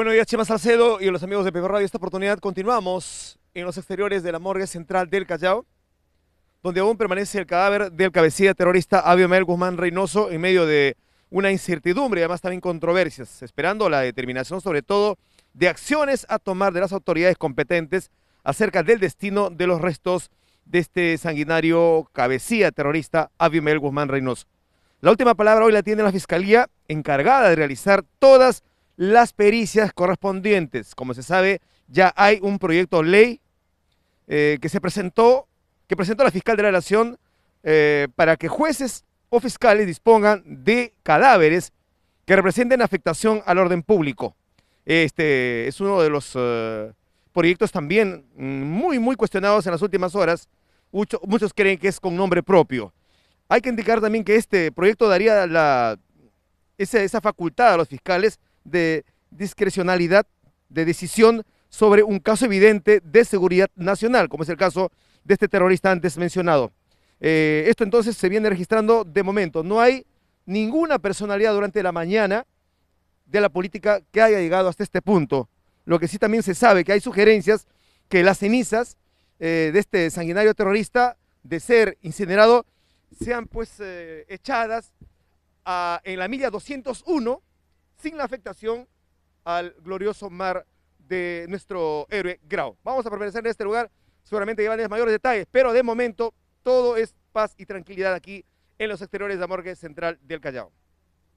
Buenos días, Chema Salcedo y los amigos de Pepe Radio. Esta oportunidad continuamos en los exteriores de la morgue central del Callao, donde aún permanece el cadáver del cabecilla terrorista Abiomel Guzmán Reynoso en medio de una incertidumbre y además también controversias, esperando la determinación sobre todo de acciones a tomar de las autoridades competentes acerca del destino de los restos de este sanguinario cabecilla terrorista Mel Guzmán Reynoso. La última palabra hoy la tiene la Fiscalía encargada de realizar todas las las pericias correspondientes. Como se sabe, ya hay un proyecto ley eh, que se presentó, que presentó la fiscal de la nación eh, para que jueces o fiscales dispongan de cadáveres que representen afectación al orden público. Este es uno de los eh, proyectos también mm, muy, muy cuestionados en las últimas horas. muchos creen que es con nombre propio. Hay que indicar también que este proyecto daría esa facultad a los fiscales de discrecionalidad de decisión sobre un caso evidente de seguridad nacional, como es el caso de este terrorista antes mencionado. Eh, esto entonces se viene registrando de momento. No hay ninguna personalidad durante la mañana de la política que haya llegado hasta este punto. Lo que sí también se sabe que hay sugerencias que las cenizas eh, de este sanguinario terrorista, de ser incinerado, sean pues eh, echadas en la milla 201 sin la afectación al glorioso mar de nuestro héroe Grau. Vamos a permanecer en este lugar, seguramente llevan mayores detalles, pero de momento todo es paz y tranquilidad aquí en los exteriores de la morgue central del Callao.